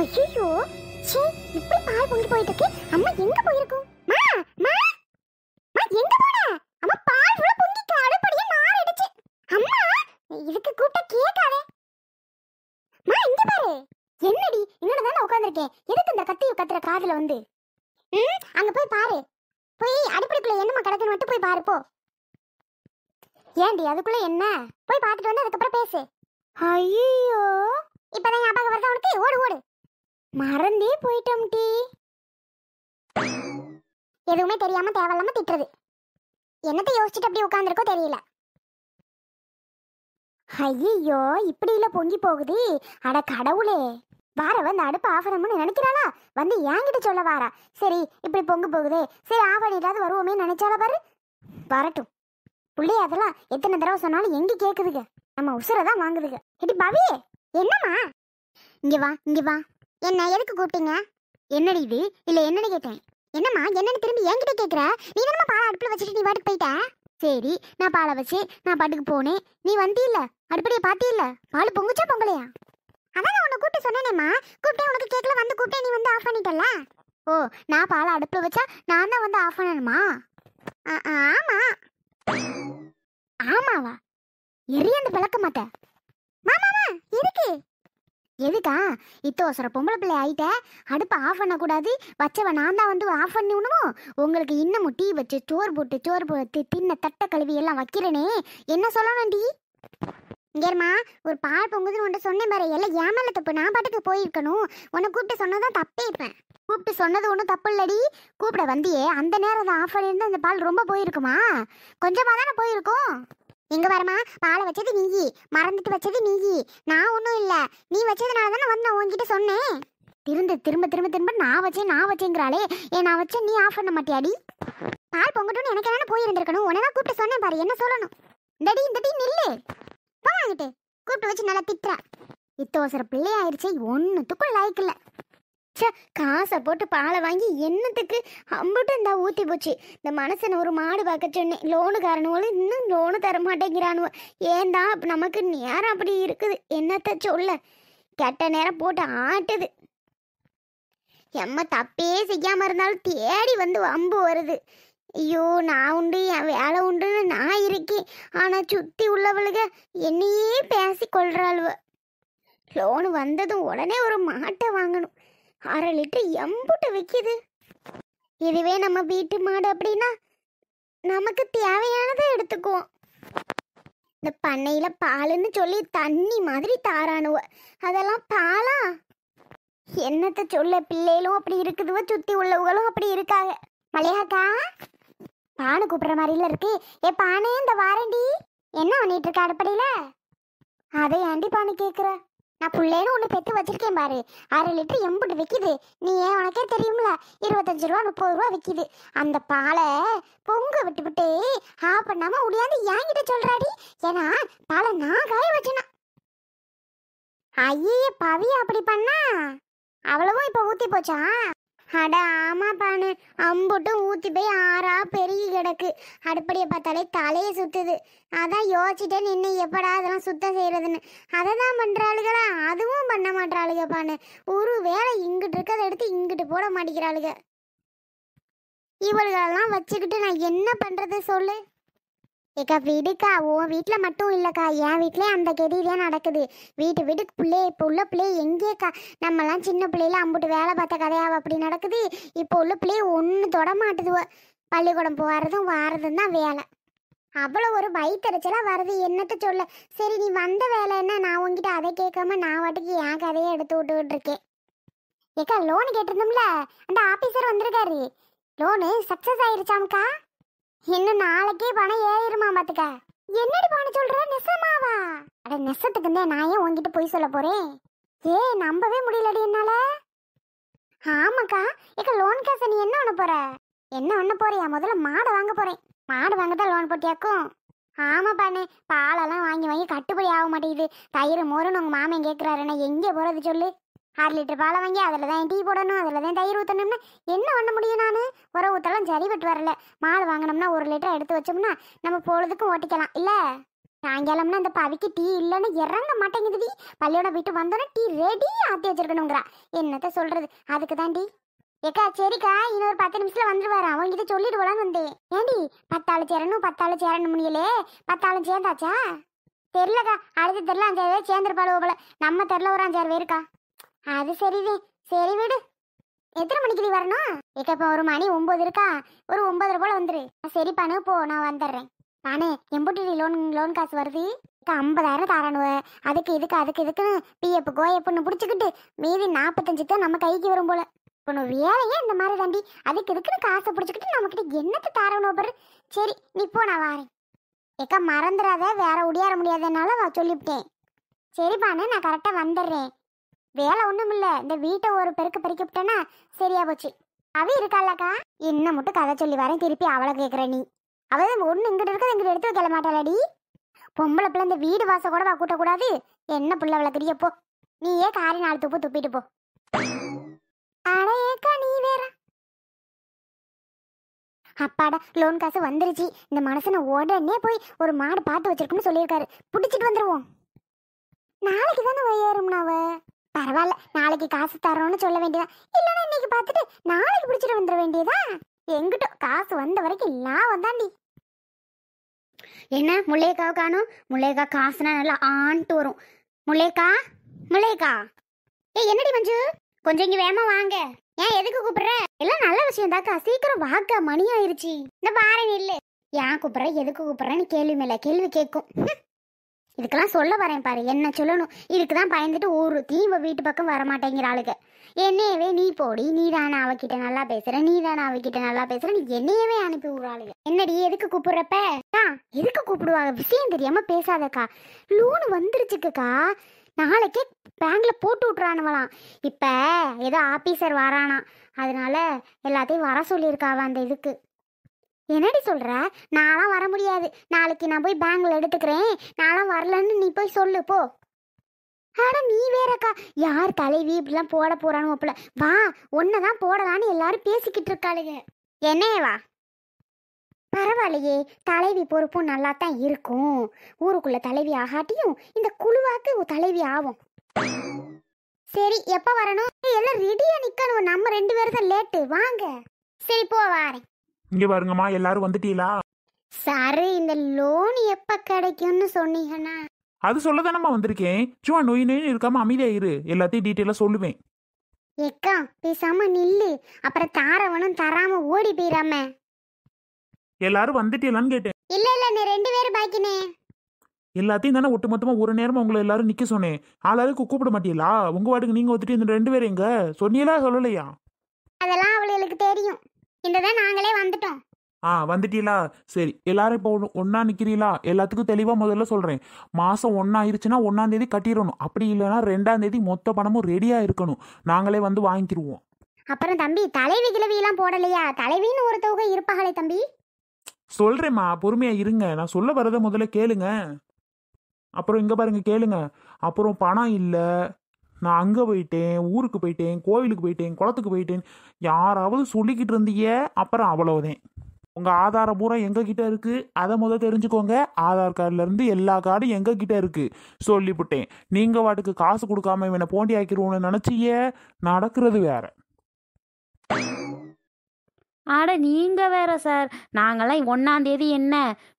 ஐயோ சீ இப்படி பால் பொங்கி போயிட்டு இருக்கு அம்மா எங்க போயிருக்கும் மா மா மா எங்க போற அம்மா பால் உள்ள பொங்கி கடுப்படியே அம்மா இதுக்கு கூட்ட கேட்காதே மா இங்க பாரு என்னடி என்னோட தானே உட்கார்ந்திருக்கேன் எதுக்கு இந்த கத்தி கத்துற காதுல வந்து அங்க போய் பாரு போய் அடுப்படிக்குள்ள என்னமா கிடக்குன்னு மட்டும் போய் பாரு போ ஏண்டி என்ன போய் பார்த்துட்டு வந்து அதுக்கப்புறம் பேசு ஐயோ இப்பதான் ஞாபகம் வருது அவனுக்கு ஓடு ஓடு மறந்தே போயிட்டோம் டி எதுவுமே தெரியாம தேவையில்லாம திட்டுறது என்னத்தை யோசிச்சுட்டு அப்படி உட்காந்துருக்கோ தெரியல ஐயோ இப்படி இல்ல பொங்கி போகுது அட கடவுளே வார வந்து அடுப்பு ஆஃப் பண்ணணும்னு நினைக்கிறாளா வந்து என்கிட்ட சொல்ல வாரா சரி இப்படி பொங்கு போகுதே சரி ஆஃப் பண்ணிட்டாவது வருவோமே நினைச்சாலா பாரு வரட்டும் பிள்ளை அதெல்லாம் எத்தனை தடவை சொன்னாலும் எங்க கேக்குதுங்க நம்ம உசுரை தான் வாங்குதுங்க இடி பவி என்னம்மா இங்க வா இங்க வா என்ன எதுக்கு கூப்பிட்டீங்க என்னடி இது இல்ல என்னன்னு கேட்டேன் என்னம்மா என்னன்னு திரும்பி என்கிட்ட கேக்குற நீ என்னமா பாலை அடுப்புல வச்சுட்டு நீ பாட்டுக்கு போயிட்ட சரி நான் பாலை வச்சு நான் பாட்டுக்கு போனேன் நீ வந்தியில்ல அடுப்படியை பார்த்தியில்ல பால் பொங்குச்சா பொங்கலையா அதான் உன்னை கூப்பிட்டு சொன்னேனேம்மா கூப்பிட்டேன் உனக்கு கேட்கல வந்து கூப்பிட்டேன் நீ வந்து ஆஃப் பண்ணிட்டல ஓ நான் பாலை அடுப்பில் வச்சா நான் தான் வந்து ஆஃப் பண்ணணுமா ஆமா ஆமாவா எரிய அந்த பிளக்க மாட்டேன் மாமாமா இருக்கு எதுக்கா இத்தோசர பொம்பளை பிள்ளை ஆயிட்ட அடுப்பை ஆஃப் பண்ணக்கூடாது வச்சவ நான் தான் வந்து ஆஃப் பண்ணி விடணும் உங்களுக்கு இன்னமும் டீ வச்சு சோறு போட்டு சோறு போட்டு தின்ன தட்டை கழுவி எல்லாம் வைக்கிறேனே என்ன சொல்லணும் டீ இங்கேருமா ஒரு பால் பொங்குதுன்னு ஒன்று சொன்னேன் பாரு எல்லாம் ஏமல தப்பு நான் பாட்டுக்கு போயிருக்கணும் உன்னை கூப்பிட்டு சொன்னதான் தப்பே இருப்பேன் கூப்பிட்டு சொன்னது ஒன்றும் தப்பு இல்லடி கூப்பிட வந்தியே அந்த நேரம் அதை ஆஃப் பண்ணியிருந்தா அந்த பால் ரொம்ப போயிருக்குமா கொஞ்சமாக தானே போயிருக்கோம் இங்க வரமா பாலை வச்சது நீயி மறந்துட்டு வச்சது நீயி நான் ஒன்றும் இல்லை நீ வச்சதுனால தானே வந்து நான் உன்கிட்ட சொன்னேன் திரும்ப திரும்ப திரும்ப திரும்ப நான் வச்சேன் நான் வச்சேங்கிறாளே ஏ நான் வச்சேன் நீ ஆஃப் பண்ண மாட்டியாடி பால் பொங்கட்டும்னு எனக்கு என்னென்ன போயிருந்திருக்கணும் உனதான் கூப்பிட்டு சொன்னேன் பாரு என்ன சொல்லணும் இந்தடி இந்தடி நில்லு போவாங்கிட்டு கூப்பிட்டு வச்சு நல்லா திட்டுற இத்தோசர பிள்ளை ஆயிடுச்சு ஒன்றுத்துக்கும் லைக் இல்லை காசை போட்டு பாலை வாங்கி என்னத்துக்கு அம்பிட்டு இந்தா ஊற்றி போச்சு இந்த மனசனை ஒரு மாடு பார்க்க சொன்னேன் லோனுக்காரனுவோலும் இன்னும் லோனு தர மாட்டேங்கிறானுவ ஏந்தா நமக்கு நேரம் அப்படி இருக்குது என்னத்த சொல்ல கெட்ட நேரம் போட்டு ஆட்டுது எம்ம தப்பே செய்யாமல் இருந்தாலும் தேடி வந்து வம்பு வருது ஐயோ நான் உண்டு என் வேலை உண்டுன்னு நான் இருக்கேன் ஆனால் சுற்றி உள்ளவளுக என்னையே பேசி கொள்கிறாளுவ லோனு வந்ததும் உடனே ஒரு மாட்டை வாங்கணும் அரை லிட்டர் எம்புட்டு விற்கிது இதுவே நம்ம வீட்டு மாடு அப்படின்னா நமக்கு தேவையானதை எடுத்துக்குவோம் இந்த பண்ணையில் பாலுன்னு சொல்லி தண்ணி மாதிரி தாரானுவ அதெல்லாம் பாலா என்னத்த சொல்ல பிள்ளைகளும் அப்படி இருக்குதுவோ சுற்றி உள்ளவங்களும் அப்படி இருக்காங்க மலையாக்கா பானு கூப்பிட்ற மாதிரில இருக்கு ஏ பானே இந்த வாரண்டி என்ன பண்ணிட்டு இருக்க அடுப்படியில் அதை ஆண்டி பானு கேட்குற நான் பிள்ளைன்னு ஒன்று பெற்று வச்சிருக்கேன் பாரு அரை லிட்டர் எம்புட்டு விற்கிது நீ ஏன் உனக்கே தெரியும்ல இருபத்தஞ்சு ரூபா முப்பது ரூபா விற்கிது அந்த பாலை பொங்க விட்டு விட்டு ஹா பண்ணாம முடியாது என்கிட்ட சொல்றாடி ஏன்னா பாலை நான் காய வச்சேனா ஐயே பவி அப்படி பண்ணா அவ்வளவும் இப்போ ஊற்றி போச்சா அட ஆமா அம்புட்டும் ஊத்தி போய் ஆறா பெருகி கிடக்கு அடுப்படியை பார்த்தாலே தலையை சுத்துது அதான் யோசிச்சுட்டே நின்று எப்படா அதெல்லாம் சுத்தம் செய்யறதுன்னு அதை தான் பண்றாளுகளா அதுவும் பண்ண மாட்டாளுக ஒரு வேலை இங்கிட்டு இருக்கதை எடுத்து இங்கிட்டு போட மாட்டேங்கிறாளுக இவள்களெல்லாம் வச்சுக்கிட்டு நான் என்ன பண்றது சொல்லு ஏக்கா வீடுக்கா உன் வீட்டில் மட்டும் இல்லைக்கா என் வீட்டிலே அந்த கெதி தான் நடக்குது வீட்டு வீட்டுக்கு பிள்ளை இப்போ உள்ள பிள்ளை எங்கேக்கா நம்மலாம் சின்ன பிள்ளையில அம்புட்டு வேலை பார்த்த கதையாவ அப்படி நடக்குது இப்போ உள்ள பிள்ளையே ஒன்று தொட மாட்டுதுவ பள்ளிக்கூடம் போகிறதும் வாரதும் தான் வேலை அவ்வளோ ஒரு வயிற்றுச்சலாக வருது என்னத்தை சொல்ல சரி நீ வந்த வேலை என்ன நான் உங்ககிட்ட அதை கேட்காம நான் வாட்டுக்கு என் கதையை எடுத்து விட்டுக்கிட்டு இருக்கேன் ஏக்கா லோனு கேட்டிருந்தோம்ல அந்த ஆஃபீஸர் வந்திருக்காரு லோனு சக்ஸஸ் ஆயிருச்சாம்க்கா இன்னும் நாளைக்கே பணம் ஏறிடுமா பாத்துக்க என்னடி பணம் சொல்ற நெசமாவா அட நெசத்துக்கு இருந்தே நான் ஏன் உங்ககிட்ட போய் சொல்ல போறேன் ஏ நம்பவே முடியலடி என்னால ஆமாக்கா இக்க லோன் காசை நீ என்ன பண்ண போற என்ன பண்ண போறியா முதல்ல மாடு வாங்க போறேன் மாடு வாங்க தான் லோன் போட்டியாக்கும் ஆமா பண்ணு பாலெல்லாம் வாங்கி வாங்கி கட்டுப்படி ஆக மாட்டேங்குது தயிர் மோருன்னு உங்க மாமன் கேட்கிறாரு எங்கே போறது சொல்லு அரை லிட்டர் பாலை வாங்கி அதில் தான் டீ போடணும் அதில் தான் தயிர் ஊற்றணும்னா என்ன பண்ண முடியும் நான் உரம் ஊற்றலாம் சரிபட்டு வரல மாடு வாங்கினோம்னா ஒரு லிட்டர் எடுத்து வச்சோம்னா நம்ம போகிறதுக்கும் ஓட்டிக்கலாம் இல்லை சாயங்காலம்னா அந்த பவிக்கு டீ இல்லைன்னு இறங்க மாட்டேங்குதுடி பள்ளியோட வீட்டு வந்தோன்னா டீ ரெடி ஆற்றி வச்சிருக்கணுங்கிறா என்னத்த சொல்கிறது அதுக்கு தான் டீ ஏக்கா சரிக்கா இன்னொரு பத்து நிமிஷத்துல வந்துருவாரு அவங்கிட்ட சொல்லிட்டு போலான்னு வந்தேன் ஏண்டி பத்தாள் சேரணும் பத்தாள் சேரணும் முடியலே பத்தாளும் சேர்ந்தாச்சா தெரிலக்கா அடுத்த தெரில அஞ்சாயிரம் பேர் சேர்ந்துருப்பாள் போல நம்ம தெரில ஒரு அஞ்சாயிரம் பேருக்கா அது சரி சரி விடு எத்தனை மணிக்கு நீ வரணும் இக்க இப்போ ஒரு மணி ஒன்பது இருக்கா ஒரு ஒன்பதரை போல வந்துரு சரி பானு போ நான் வந்துடுறேன் பானு எம்புட்டி லோன் லோன் காசு வருது ஐம்பதாயிரம் தாரானுவ அதுக்கு இதுக்கு அதுக்கு இதுக்குன்னு பிஎப் கோஎப்புன்னு பிடிச்சிக்கிட்டு மீதி நாற்பத்தஞ்சு தான் நம்ம கைக்கு வரும் போல இப்போ வேலையே இந்த மாதிரி தாண்டி அதுக்கு இதுக்குன்னு காசை பிடிச்சிக்கிட்டு நம்மக்கிட்ட என்னத்தை தாரணும் பாரு சரி நீ போ நான் வாரேன் ஏக்கா மறந்துடாத வேற ஒடியார முடியாதனால சொல்லிவிட்டேன் சரிப்பானு நான் கரெக்டாக வந்துடுறேன் வேலை ஒண்ணும் இல்லை இந்த வீட்டை ஒரு பெருக்கு பெருக்கிவிட்டேன்னா சரியா போச்சு அவ இருக்காளக்கா என்ன மட்டும் கதை சொல்லி வரேன் திருப்பி அவளை கேட்குற நீ அவள் ஒண்ணு இங்கிட்ட இருக்கிறது எங்கிட்ட எடுத்து வைக்கல மாட்டாளடி பொம்பளை பிள்ளை இந்த வீடு வாச கூட வா கூட்டக்கூடாது என்ன பிள்ளை விளக்குறிய போ நீ ஏன் காரி நாலு துப்பு துப்பிட்டு போ அட ஏக்கா நீ வேற அப்பாடா லோன் காசு வந்துருச்சு இந்த மனசனை உடனே போய் ஒரு மாடு பார்த்து வச்சிருக்குன்னு சொல்லியிருக்காரு பிடிச்சிட்டு வந்துடுவோம் நாளைக்கு தானே ஏறும்னா அவ பரவாயில்ல நாளைக்கு காசு தரோன்னு சொல்ல வேண்டியதா இல்லைன்னா இன்னைக்கு பார்த்துட்டு நாளைக்கு பிடிச்சிட்டு வந்துட வேண்டியதா எங்கிட்ட காசு வந்த வரைக்கும் எல்லாம் வந்தாண்டி என்ன முல்லையக்காவை காணும் முல்லையக்கா காசுனா நல்லா ஆண்டு வரும் முல்லைக்கா முல்லைக்கா ஏய் என்னடி மஞ்சு கொஞ்சம் இங்கே வேமா வாங்க ஏன் எதுக்கு கூப்பிடுற எல்லாம் நல்ல விஷயம் தாக்கா சீக்கிரம் வாக்கா மணி ஆயிருச்சு இந்த பாரு இல்லை ஏன் கூப்பிடுற எதுக்கு கூப்பிடுறேன்னு கேள்வி மேல கேள்வி கேட்கும் இதுக்கெல்லாம் சொல்ல வரேன் பாரு என்ன சொல்லணும் இதுக்கு தான் பயந்துட்டு ஒரு தீவ வீட்டு பக்கம் வரமாட்டேங்கிற ஆளுக என்னையவே நீ போடி நீ தானே அவகிட்ட நல்லா பேசுற நீ தானே அவகிட்ட நல்லா பேசுற நீ என்னையவே அனுப்பி விடுறாளுங்க என்னடி எதுக்கு கூப்பிடுறப்ப எதுக்கு கூப்பிடுவாங்க விஷயம் தெரியாம பேசாதக்கா லோனு வந்துருச்சுக்குக்கா நாளைக்கே பேங்க்ல போட்டு விட்றானுவலாம் இப்போ ஏதோ ஆஃபீஸர் வரானா அதனால எல்லாத்தையும் வர சொல்லியிருக்காவ அந்த இதுக்கு என்னடி சொல்கிற நான்லாம் வர முடியாது நாளைக்கு நான் போய் பேங்கில் எடுத்துக்கிறேன் நான்லாம் வரலன்னு நீ போய் சொல்லு போ ஆனால் நீ வேறக்கா யார் தலைவி இப்படிலாம் போட போகிறான்னு ஒப்பல வா ஒன்றை தான் போடலான்னு எல்லாரும் பேசிக்கிட்டு இருக்காளுங்க என்னையே வா பரவாயில்லையே தலைவி பொறுப்பும் நல்லா தான் இருக்கும் ஊருக்குள்ளே தலைவி ஆகாட்டியும் இந்த குழுவாக்கு தலைவி ஆகும் சரி எப்போ வரணும் எல்லாம் ரெடியாக நிற்கணும் நம்ம ரெண்டு பேரும் தான் லேட்டு வாங்க சரி போ வாரேன் இங்க பாருங்கம்மா எல்லாரும் வந்துட்டீங்களா சாரு இந்த லோன் எப்ப கிடைக்கும்னு சொன்னீங்கனா அது சொல்லதானம்மா வந்திருக்கேன் சும்மா நொய் நொயின்னு இருக்காம அமைதியா இரு எல்லாத்தையும் டீட்டெயிலா சொல்லுவேன் எக்கா பேசாம நில்லு அப்புறம் தாரவனும் தராம ஓடி போயிராம எல்லாரும் வந்துட்டீங்களான்னு கேட்டேன் இல்ல இல்ல நீ ரெண்டு பேரும் பாக்கினே எல்லாத்தையும் தானே ஒட்டுமொத்தமா ஒரு நேரமா உங்களை எல்லாரும் நிக்க சொன்னேன் ஆளாளுக்கு கூப்பிட மாட்டீங்களா உங்க வாட்டுக்கு நீங்க ஒத்துட்டு இந்த ரெண்டு பேரும் எங்க சொன்னீங்களா சொல்லலையா அதெல்லாம் அவளுக்கு தெரியும் இந்ததான் நாங்களே வந்துட்டோம் ஆ வந்துட்டீங்களா சரி எல்லாரும் இப்போ ஒன்றா நிற்கிறீங்களா எல்லாத்துக்கும் தெளிவாக முதல்ல சொல்கிறேன் மாதம் ஒன்றா ஆயிடுச்சுன்னா ஒன்றாந்தேதி கட்டிடணும் அப்படி இல்லைன்னா ரெண்டாந்தேதி மொத்த பணமும் ரெடியாக இருக்கணும் நாங்களே வந்து வாங்கிக்கிடுவோம் அப்புறம் தம்பி தலைவி எல்லாம் போடலையா தலைவின்னு ஒரு தொகை இருப்பாங்களே தம்பி சொல்கிறேம்மா பொறுமையாக இருங்க நான் சொல்ல வர்றதை முதல்ல கேளுங்க அப்புறம் இங்கே பாருங்க கேளுங்க அப்புறம் பணம் இல்லை நான் அங்கே போயிட்டேன் ஊருக்கு போயிட்டேன் கோயிலுக்கு போயிட்டேன் குளத்துக்கு போயிட்டேன் யாராவது சொல்லிக்கிட்டு இருந்தியே அப்புறம் அவ்வளவுதான் உங்கள் ஆதார பூரா எங்ககிட்ட இருக்குது அதை முதல் தெரிஞ்சுக்கோங்க ஆதார் கார்டுலேருந்து எல்லா கார்டும் எங்ககிட்ட இருக்குது சொல்லிவிட்டேன் நீங்கள் வாட்டுக்கு காசு கொடுக்காம இவனை போண்டி ஆக்கிடுவோன்னு நினச்சியே நடக்கிறது வேற ஆட நீங்கள் வேற சார் நாங்களாம் ஒன்றாந்தேதி என்ன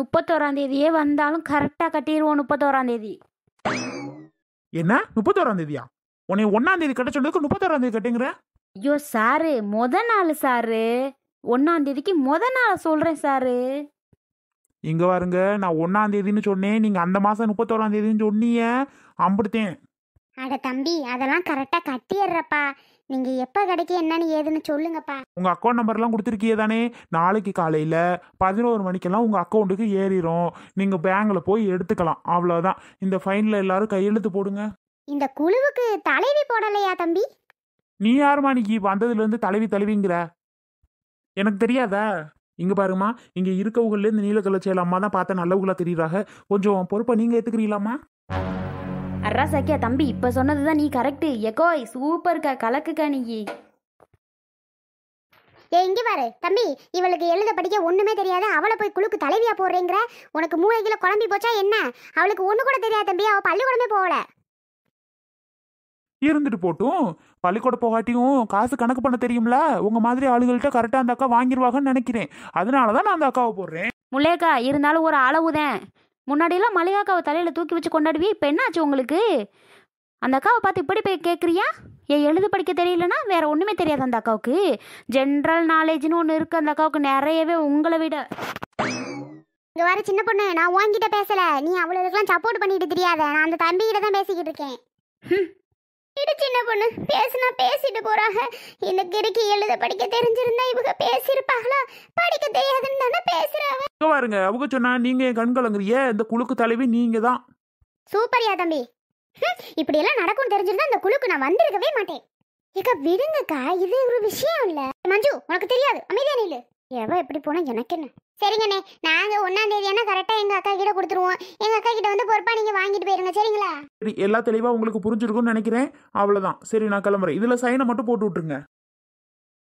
முப்பத்தோராந்தேதியே வந்தாலும் கரெக்டாக கட்டிடுவோம் முப்பத்தோராந்தேதி என்ன தேதியா உன்னை ஒன்னாம் தேதி கட்ட சொன்னதுக்கு முப்பத்தாறாம் தேதி கட்டுங்கிற ஐயோ சாரு மொத நாள் சாரு ஒன்னாம் தேதிக்கு மொத நாள் சொல்றேன் சாரு இங்க பாருங்க நான் ஒன்னாம் தேதின்னு சொன்னேன் நீங்க அந்த மாசம் முப்பத்தோராம் தேதின்னு சொன்னீங்க அம்பிடுத்தேன் அட தம்பி அதெல்லாம் கரெக்டா கட்டிடுறப்பா நீங்க எப்ப கிடைக்கு என்னன்னு ஏதுன்னு சொல்லுங்கப்பா உங்க அக்கௌண்ட் நம்பர்லாம் கொடுத்துருக்கியே தானே நாளைக்கு காலையில பதினோரு மணிக்கெல்லாம் உங்க அக்கௌண்ட்டுக்கு ஏறிடும் நீங்க பேங்க்ல போய் எடுத்துக்கலாம் அவ்வளவுதான் இந்த ஃபைன்ல எல்லாரும் கையெழுத்து போடுங்க இந்த குழுவுக்கு தலைவி போடலையா தம்பி நீ யாருமா நீ வந்ததுலேருந்து தலைவி தலைவிங்கிற எனக்கு தெரியாதா இங்கே பாருமா இங்கே இருக்கவங்கலேருந்து நீலக்கல்ல செயல் அம்மா தான் பார்த்தா நல்லவங்களா தெரியுறாங்க கொஞ்சம் பொறுப்பை நீங்கள் ஏற்றுக்கிறீங்களாம்மா அரா சக்கியா தம்பி இப்போ சொன்னது தான் நீ கரெக்டு எகோய் கா கலக்குக்கா நீ ஏ இங்கே பாரு தம்பி இவளுக்கு எழுத படிக்க ஒன்றுமே தெரியாது அவளை போய் குழுக்கு தலைவியா போடுறேங்கிற உனக்கு மூளைக்கில குழம்பி போச்சா என்ன அவளுக்கு ஒண்ணு கூட தெரியாது தம்பி அவள் பள்ளிக்கூடமே போகல இருந்துட்டு போட்டும் பள்ளிக்கூடம் போகாட்டியும் காசு கணக்கு பண்ண தெரியும்ல உங்க மாதிரி ஆளுகள்கிட்ட கரெக்டாக அந்த அக்கா வாங்கிடுவாங்கன்னு நினைக்கிறேன் அதனால தான் நான் அந்த அக்காவை போடுறேன் முல்லேக்கா இருந்தாலும் ஒரு அளவுதான் முன்னாடியெல்லாம் அக்காவை தலையில் தூக்கி வச்சு கொண்டாடுவி இப்போ என்னாச்சு உங்களுக்கு அந்த அக்காவை பார்த்து இப்படி போய் கேட்குறியா ஏன் எழுது படிக்க தெரியலனா வேற ஒன்றுமே தெரியாது அந்த அக்காவுக்கு ஜென்ரல் நாலேஜ்னு ஒன்று இருக்குது அந்த அக்காவுக்கு நிறையவே உங்களை விட இங்க வர சின்ன பொண்ணு நான் உங்ககிட்ட பேசலை நீ அவ்வளோ சப்போர்ட் பண்ணிட்டு தெரியாத நான் அந்த தம்பிகிட்ட தான் பேசிக்கிட்டு இருக்கேன் விடு சின்ன பொண்ணு பேசினா பேசிட்டு போறாங்க இந்த கிறுக்கி எழுத படிக்க தெரிஞ்சிருந்தா இவங்க பேசியிருப்பாங்களா படிக்க தெரியாதுன்னு தானே பேசுறாங்க இங்க பாருங்க அவங்க சொன்னா நீங்க என் கண் இந்த குழுக்கு தலைவி நீங்க தான் சூப்பரியா தம்பி இப்படி எல்லாம் நடக்கும் தெரிஞ்சிருந்தா இந்த குழுக்கு நான் வந்திருக்கவே மாட்டேன் ஏக்கா விடுங்கக்கா இது ஒரு விஷயம் இல்ல மஞ்சு உனக்கு தெரியாது அமைதியா நில்லு எவ எப்படி போனா எனக்கு என்ன சரிங்கண்ணே நாங்கள் ஒன்றாம் தேதியானா கரெக்டாக எங்கள் அக்கா கிட்ட கொடுத்துருவோம் எங்கள் அக்கா கிட்ட வந்து பொறுப்பாக நீங்கள் வாங்கிட்டு போயிருங்க சரிங்களா இது எல்லா தெளிவாக உங்களுக்கு புரிஞ்சிருக்கும்னு நினைக்கிறேன் அவ்வளோதான் சரி நான் கிளம்புறேன் இதில் சைனை மட்டும் போட்டு விட்ருங்க